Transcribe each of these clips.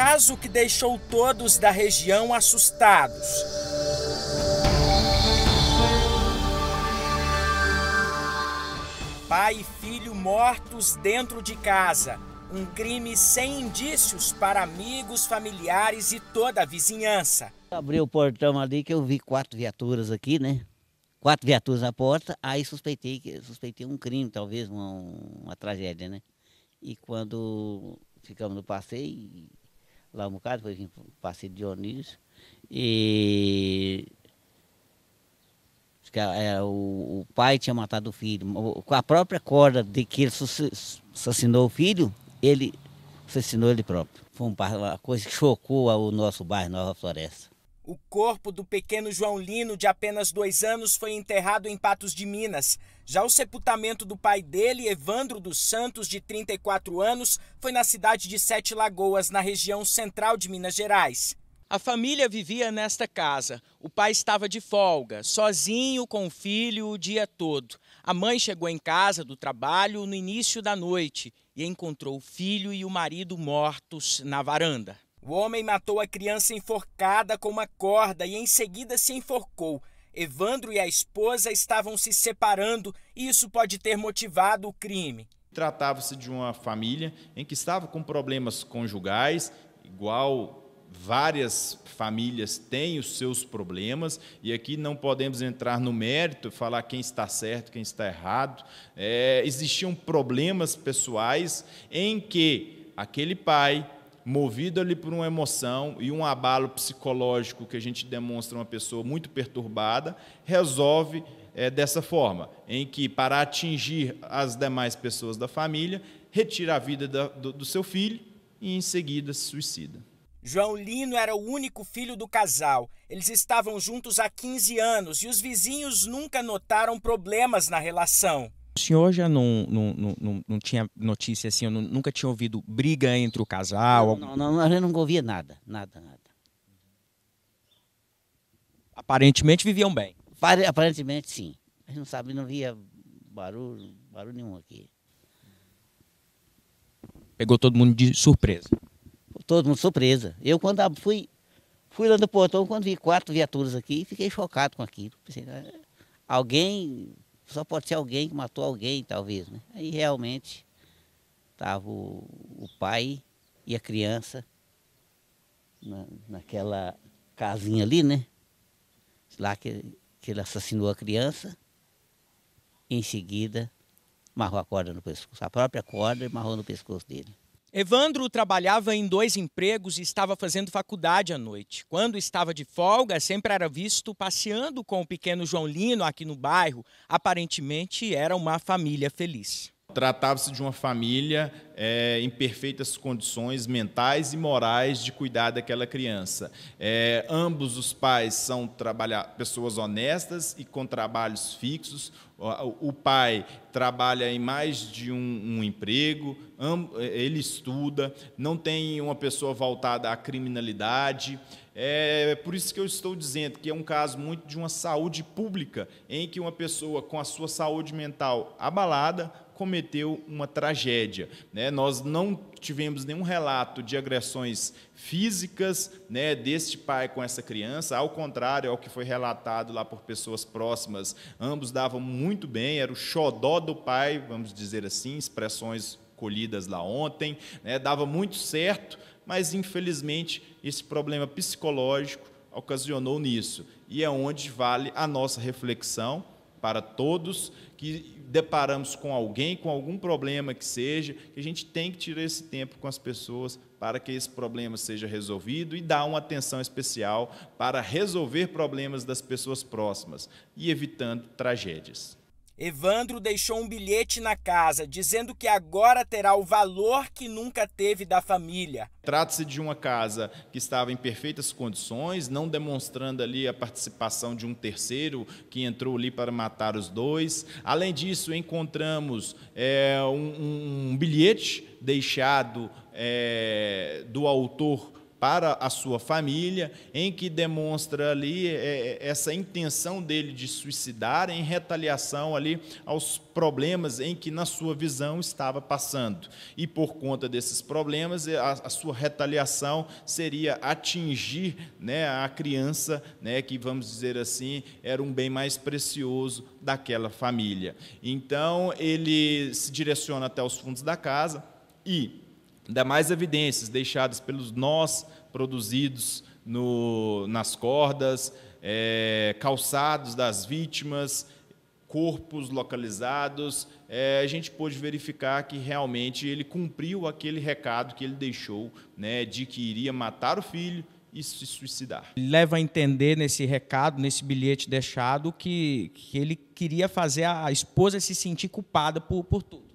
caso que deixou todos da região assustados. Pai e filho mortos dentro de casa. Um crime sem indícios para amigos, familiares e toda a vizinhança. Abri o portão ali que eu vi quatro viaturas aqui, né? Quatro viaturas na porta, aí suspeitei que suspeitei um crime, talvez uma, uma tragédia, né? E quando ficamos no passeio, lá um bocado, foi em Passeio de Dionísio. E era, é, é, o, o, pai tinha matado o filho. Com a própria corda de que ele assassinou o filho, ele assassinou ele próprio. Foi uma coisa que chocou o nosso bairro, Nova Floresta. O corpo do pequeno João Lino, de apenas dois anos, foi enterrado em Patos de Minas. Já o sepultamento do pai dele, Evandro dos Santos, de 34 anos, foi na cidade de Sete Lagoas, na região central de Minas Gerais. A família vivia nesta casa. O pai estava de folga, sozinho com o filho o dia todo. A mãe chegou em casa do trabalho no início da noite e encontrou o filho e o marido mortos na varanda. O homem matou a criança enforcada com uma corda e em seguida se enforcou. Evandro e a esposa estavam se separando e isso pode ter motivado o crime. Tratava-se de uma família em que estava com problemas conjugais, igual várias famílias têm os seus problemas, e aqui não podemos entrar no mérito, falar quem está certo, quem está errado. É, existiam problemas pessoais em que aquele pai, movido ali por uma emoção e um abalo psicológico que a gente demonstra uma pessoa muito perturbada, resolve é, dessa forma, em que, para atingir as demais pessoas da família, retira a vida da, do, do seu filho e, em seguida, se suicida. João Lino era o único filho do casal. Eles estavam juntos há 15 anos e os vizinhos nunca notaram problemas na relação senhor já não, não, não, não, tinha notícia assim, eu nunca tinha ouvido briga entre o casal? Não, não, não, a gente não ouvia nada, nada, nada. Aparentemente viviam bem. Aparentemente sim. A gente não sabe, não via barulho, barulho nenhum aqui. Pegou todo mundo de surpresa. Todo mundo surpresa. Eu quando fui, fui lá no portão, quando vi quatro viaturas aqui, fiquei chocado com aquilo. Pensei, ah, alguém só pode ser alguém que matou alguém, talvez, né? Aí realmente estava o, o, pai e a criança na, naquela casinha ali, né? Lá que, que ele assassinou a criança. Em seguida, marrou a corda no pescoço. A própria corda e marrou no pescoço dele. Evandro trabalhava em dois empregos e estava fazendo faculdade à noite. Quando estava de folga, sempre era visto passeando com o pequeno João Lino aqui no bairro. Aparentemente era uma família feliz. Tratava-se de uma família é, em perfeitas condições mentais e morais de cuidar daquela criança. É, ambos os pais são pessoas honestas e com trabalhos fixos. O, o pai trabalha em mais de um, um emprego, ele estuda, não tem uma pessoa voltada à criminalidade. É por isso que eu estou dizendo que é um caso muito de uma saúde pública, em que uma pessoa com a sua saúde mental abalada cometeu uma tragédia. Né? Nós não tivemos nenhum relato de agressões físicas né, deste pai com essa criança, ao contrário ao é que foi relatado lá por pessoas próximas, ambos davam muito bem, era o xodó do pai, vamos dizer assim, expressões colhidas lá ontem, né, dava muito certo, mas infelizmente esse problema psicológico ocasionou nisso. E é onde vale a nossa reflexão para todos que deparamos com alguém, com algum problema que seja, que a gente tem que tirar esse tempo com as pessoas para que esse problema seja resolvido e dar uma atenção especial para resolver problemas das pessoas próximas e evitando tragédias. Evandro deixou um bilhete na casa dizendo que agora terá o valor que nunca teve da família. Trata-se de uma casa que estava em perfeitas condições, não demonstrando ali a participação de um terceiro que entrou ali para matar os dois. Além disso, encontramos é, um, um, bilhete deixado é, do autor para a sua família, em que demonstra ali é, é, essa intenção dele de suicidar em retaliação ali aos problemas em que na sua visão estava passando. E por conta desses problemas, é, a, a sua retaliação seria atingir né, a criança, né, que vamos dizer assim, era um bem mais precioso daquela família. Então ele se direciona até os fundos da casa e mais evidências deixadas pelos nós produzidos no, nas cordas, é, calçados das vítimas, corpos localizados, é, a gente pôde verificar que realmente ele cumpriu aquele recado que ele deixou, né, de que iria matar o filho e se suicidar. Leva a entender nesse recado, nesse bilhete deixado, que, que ele queria fazer a esposa se sentir culpada por, por tudo.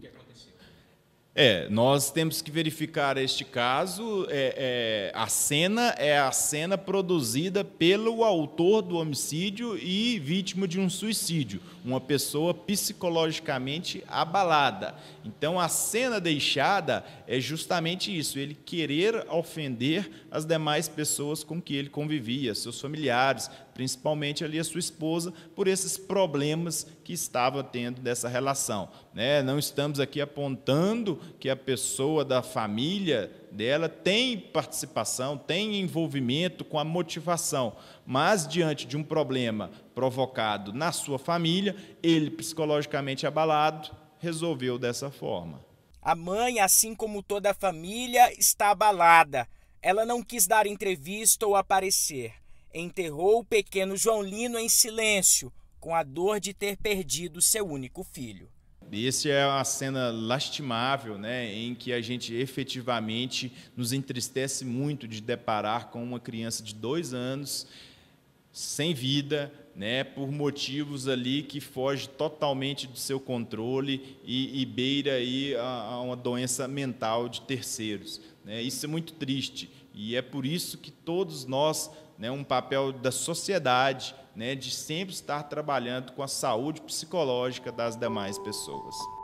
É, nós temos que verificar este caso. É, é, a cena é a cena produzida pelo autor do homicídio e vítima de um suicídio, uma pessoa psicologicamente abalada. Então, a cena deixada é justamente isso: ele querer ofender as demais pessoas com que ele convivia, seus familiares, principalmente ali a sua esposa, por esses problemas que estava tendo dessa relação. Né? Não estamos aqui apontando que a pessoa da família dela tem participação, tem envolvimento com a motivação, mas diante de um problema provocado na sua família, ele psicologicamente abalado resolveu dessa forma. A mãe, assim como toda a família, está abalada. Ela não quis dar entrevista ou aparecer enterrou o pequeno João Lino em silêncio, com a dor de ter perdido seu único filho. Essa é uma cena lastimável, né, em que a gente efetivamente nos entristece muito de deparar com uma criança de dois anos sem vida, né, por motivos ali que foge totalmente do seu controle e, e beira aí a, a, uma doença mental de terceiros. Né? Isso é muito triste e é por isso que todos nós né, um papel da sociedade, né, de sempre estar trabalhando com a saúde psicológica das demais pessoas.